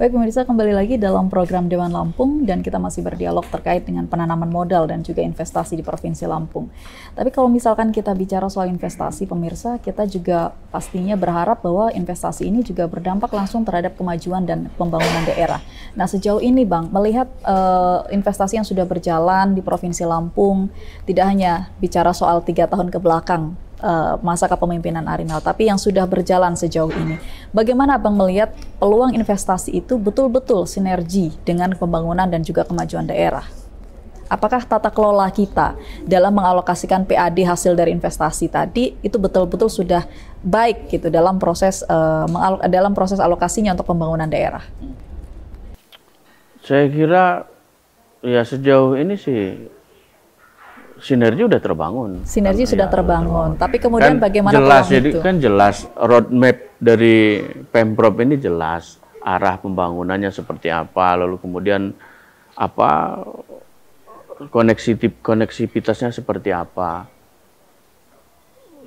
Baik pemirsa, kembali lagi dalam program Dewan Lampung dan kita masih berdialog terkait dengan penanaman modal dan juga investasi di Provinsi Lampung. Tapi kalau misalkan kita bicara soal investasi pemirsa, kita juga pastinya berharap bahwa investasi ini juga berdampak langsung terhadap kemajuan dan pembangunan daerah. Nah, sejauh ini Bang, melihat uh, investasi yang sudah berjalan di Provinsi Lampung, tidak hanya bicara soal tiga tahun ke belakang Eh, masa kepemimpinan Arinal, tapi yang sudah berjalan sejauh ini. Bagaimana Abang melihat peluang investasi itu betul-betul sinergi dengan pembangunan dan juga kemajuan daerah? Apakah tata kelola kita dalam mengalokasikan PAD hasil dari investasi tadi itu betul-betul sudah baik gitu dalam proses uh, dalam proses alokasinya untuk pembangunan daerah? Saya kira ya sejauh ini sih sinergi sudah terbangun. Sinergi sudah ya, terbangun. Tapi kan kemudian kan bagaimana jelas jadi kan jelas roadmap dari pemprov ini jelas arah pembangunannya seperti apa, lalu kemudian apa koneksi koneksivitasnya seperti apa.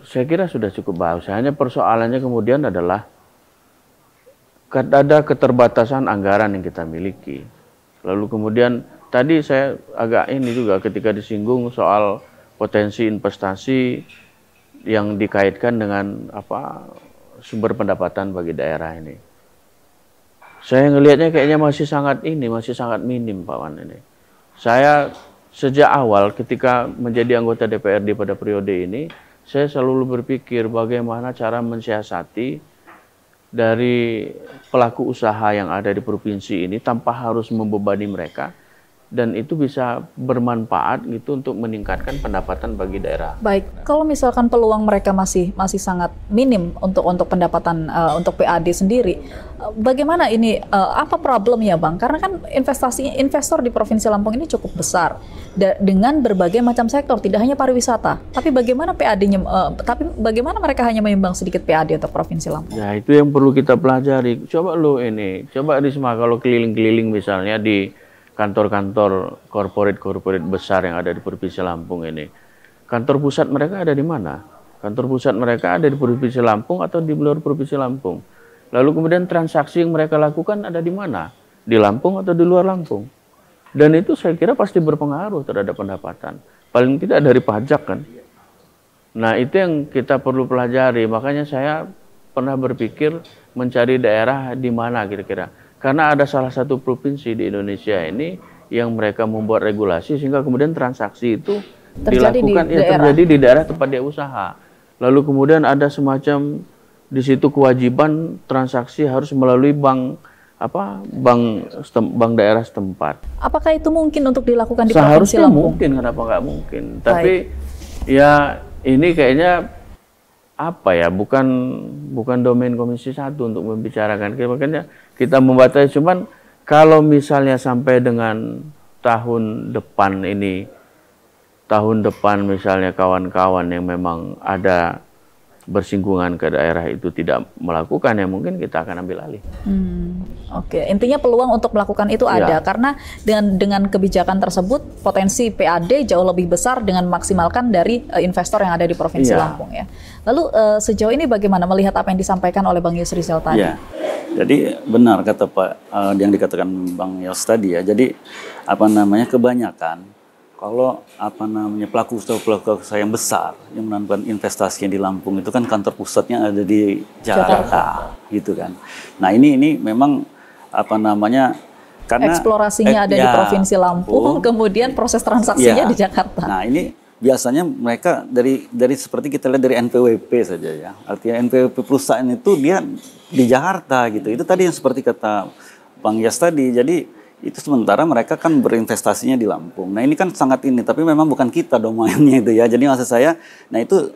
Saya kira sudah cukup bagus. Hanya persoalannya kemudian adalah ada keterbatasan anggaran yang kita miliki. Lalu kemudian tadi saya agak ini juga ketika disinggung soal potensi investasi yang dikaitkan dengan apa sumber pendapatan bagi daerah ini. Saya ngelihatnya kayaknya masih sangat ini, masih sangat minim Pak Wan ini. Saya sejak awal ketika menjadi anggota DPRD pada periode ini, saya selalu berpikir bagaimana cara mensiasati dari pelaku usaha yang ada di provinsi ini tanpa harus membebani mereka, dan itu bisa bermanfaat gitu untuk meningkatkan pendapatan bagi daerah. Baik, kalau misalkan peluang mereka masih masih sangat minim untuk untuk pendapatan uh, untuk PAD sendiri, uh, bagaimana ini uh, apa problemnya bang? Karena kan investasi investor di provinsi Lampung ini cukup besar da dengan berbagai macam sektor, tidak hanya pariwisata, tapi bagaimana PAD-nya, uh, tapi bagaimana mereka hanya menyumbang sedikit PAD untuk provinsi Lampung? Ya itu yang perlu kita pelajari. Coba lo ini, coba Risma kalau keliling-keliling misalnya di kantor-kantor korporat-korporat besar yang ada di Provinsi Lampung ini. Kantor pusat mereka ada di mana? Kantor pusat mereka ada di Provinsi Lampung atau di luar Provinsi Lampung? Lalu kemudian transaksi yang mereka lakukan ada di mana? Di Lampung atau di luar Lampung? Dan itu saya kira pasti berpengaruh terhadap pendapatan. Paling tidak dari pajak kan. Nah itu yang kita perlu pelajari. Makanya saya pernah berpikir mencari daerah di mana kira-kira. Karena ada salah satu provinsi di Indonesia ini yang mereka membuat regulasi sehingga kemudian transaksi itu terjadi dilakukan di ya, terjadi di daerah tempat dia usaha. Lalu kemudian ada semacam di situ kewajiban transaksi harus melalui bank apa bank bank daerah setempat. Apakah itu mungkin untuk dilakukan di Seharusnya provinsi Lampung? mungkin, kenapa nggak mungkin? Tapi ya ini kayaknya apa ya bukan bukan domain Komisi satu untuk membicarakan makanya kita membatasi cuman kalau misalnya sampai dengan tahun depan ini tahun depan misalnya kawan-kawan yang memang ada bersinggungan ke daerah itu tidak melakukan ya mungkin kita akan ambil alih. Hmm, Oke, okay. intinya peluang untuk melakukan itu ya. ada karena dengan dengan kebijakan tersebut potensi PAD jauh lebih besar dengan maksimalkan dari uh, investor yang ada di provinsi ya. Lampung ya. Lalu uh, sejauh ini bagaimana melihat apa yang disampaikan oleh Bang Yusrizal tadi? Ya. Jadi benar kata Pak uh, yang dikatakan Bang Yos tadi ya. Jadi apa namanya kebanyakan kalau apa namanya pelaku usaha pelaku usaha yang besar yang menanamkan investasinya di Lampung itu kan kantor pusatnya ada di Jakarta, Jakarta. gitu kan. Nah ini ini memang apa namanya karena eksplorasinya ek, ada eh, ya, di provinsi Lampung, Lampung, kemudian proses transaksinya ya. di Jakarta. Nah ini biasanya mereka dari dari seperti kita lihat dari NPWP saja ya. Artinya NPWP perusahaan itu dia di Jakarta gitu. Itu tadi yang seperti kata Bang Yas tadi. Jadi itu sementara mereka kan berinvestasinya di Lampung. Nah ini kan sangat ini, tapi memang bukan kita domainnya itu ya. Jadi maksud saya, nah itu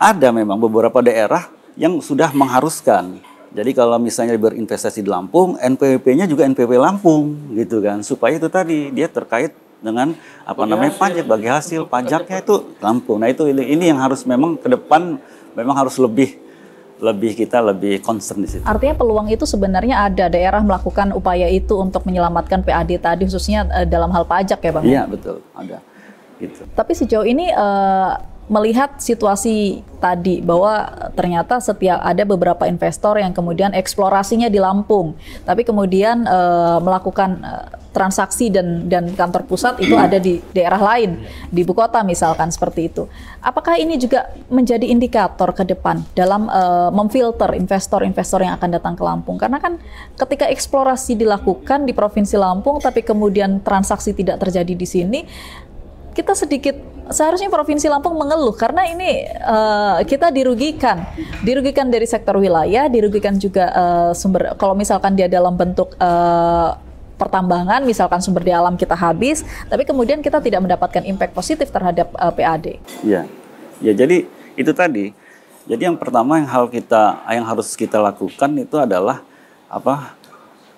ada memang beberapa daerah yang sudah mengharuskan. Jadi kalau misalnya berinvestasi di Lampung, NPWP-nya juga NPWP Lampung gitu kan. Supaya itu tadi dia terkait dengan apa bagi namanya hasil. pajak bagi hasil pajaknya itu lampu. Nah itu ini, yang harus memang ke depan memang harus lebih lebih kita lebih concern di situ. Artinya peluang itu sebenarnya ada daerah melakukan upaya itu untuk menyelamatkan PAD tadi khususnya eh, dalam hal pajak ya bang? Iya betul ada. Gitu. Tapi sejauh ini eh, melihat situasi tadi bahwa ternyata setiap ada beberapa investor yang kemudian eksplorasinya di Lampung, tapi kemudian e, melakukan eh, transaksi dan dan kantor pusat itu ada di daerah lain di ibu kota misalkan seperti itu. Apakah ini juga menjadi indikator ke depan dalam e, memfilter investor-investor yang akan datang ke Lampung? Karena kan ketika eksplorasi dilakukan di provinsi Lampung, tapi kemudian transaksi tidak terjadi di sini, kita sedikit seharusnya provinsi Lampung mengeluh karena ini uh, kita dirugikan, dirugikan dari sektor wilayah, dirugikan juga uh, sumber. Kalau misalkan dia dalam bentuk uh, pertambangan, misalkan sumber daya alam kita habis, tapi kemudian kita tidak mendapatkan impact positif terhadap uh, PAD. Ya, ya jadi itu tadi. Jadi yang pertama yang hal kita yang harus kita lakukan itu adalah apa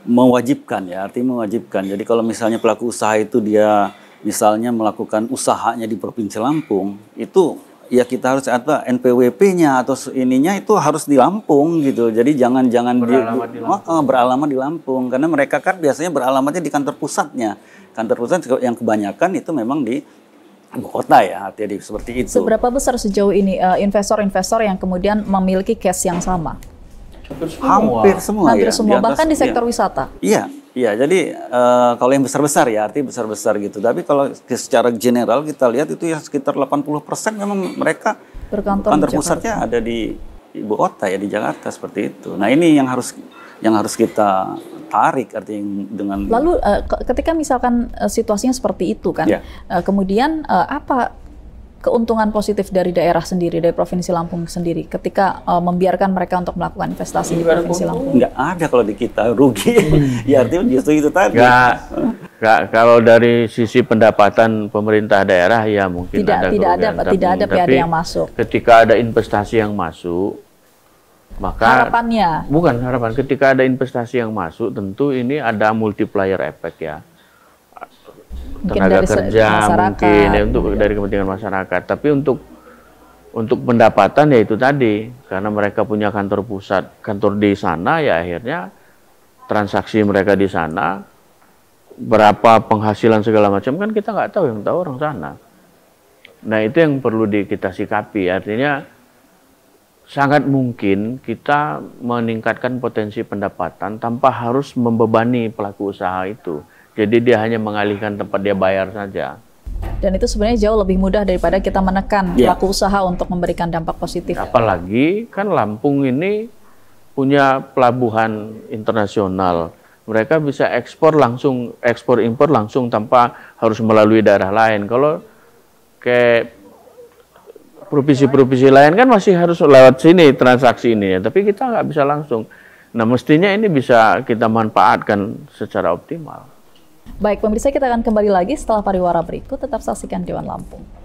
mewajibkan ya arti mewajibkan. Jadi kalau misalnya pelaku usaha itu dia misalnya melakukan usahanya di Provinsi Lampung, itu ya kita harus atau NPWP-nya atau ininya itu harus di Lampung gitu. Jadi jangan jangan beralamat di, di Lampung. Oh, beralamat di Lampung karena mereka kan biasanya beralamatnya di kantor pusatnya. Kantor pusat yang kebanyakan itu memang di kota ya, artinya di, seperti itu. Seberapa besar sejauh ini eh, investor-investor uh, yang kemudian memiliki cash yang sama? Hampir semua. Hampir semua, Hampir ya, semua. Di atas, bahkan di sektor ya. wisata. Iya, Iya, jadi uh, kalau yang besar-besar ya, arti besar-besar gitu. Tapi kalau secara general kita lihat itu ya sekitar 80% memang mereka Berkantor kantor pusatnya ada di ibu kota ya di Jakarta seperti itu. Nah, ini yang harus yang harus kita tarik artinya dengan Lalu uh, ketika misalkan uh, situasinya seperti itu kan. Yeah. Iya. Uh, kemudian uh, apa keuntungan positif dari daerah sendiri, dari Provinsi Lampung sendiri, ketika uh, membiarkan mereka untuk melakukan investasi di Provinsi Lampung? Nggak ada kalau di kita, rugi. Hmm. ya artinya justru itu tadi. Nggak, nggak, kalau dari sisi pendapatan pemerintah daerah ya mungkin tidak, ada tidak ada, tidak ada PAD yang masuk. Ketika ada investasi yang masuk, maka harapannya bukan harapan ketika ada investasi yang masuk tentu ini ada multiplier effect ya mungkin tenaga dari kerja mungkin ya, untuk iya. dari kepentingan masyarakat tapi untuk untuk pendapatan ya itu tadi karena mereka punya kantor pusat kantor di sana ya akhirnya transaksi mereka di sana berapa penghasilan segala macam kan kita nggak tahu yang tahu orang sana nah itu yang perlu di, kita sikapi artinya sangat mungkin kita meningkatkan potensi pendapatan tanpa harus membebani pelaku usaha itu jadi dia hanya mengalihkan tempat dia bayar saja. Dan itu sebenarnya jauh lebih mudah daripada kita menekan ya. pelaku usaha untuk memberikan dampak positif. Apalagi kan Lampung ini punya pelabuhan internasional. Mereka bisa ekspor langsung, ekspor impor langsung tanpa harus melalui daerah lain. Kalau ke provinsi-provinsi lain kan masih harus lewat sini transaksi ini ya. Tapi kita nggak bisa langsung. Nah mestinya ini bisa kita manfaatkan secara optimal. Baik, pemirsa kita akan kembali lagi setelah pariwara berikut. Tetap saksikan Dewan Lampung.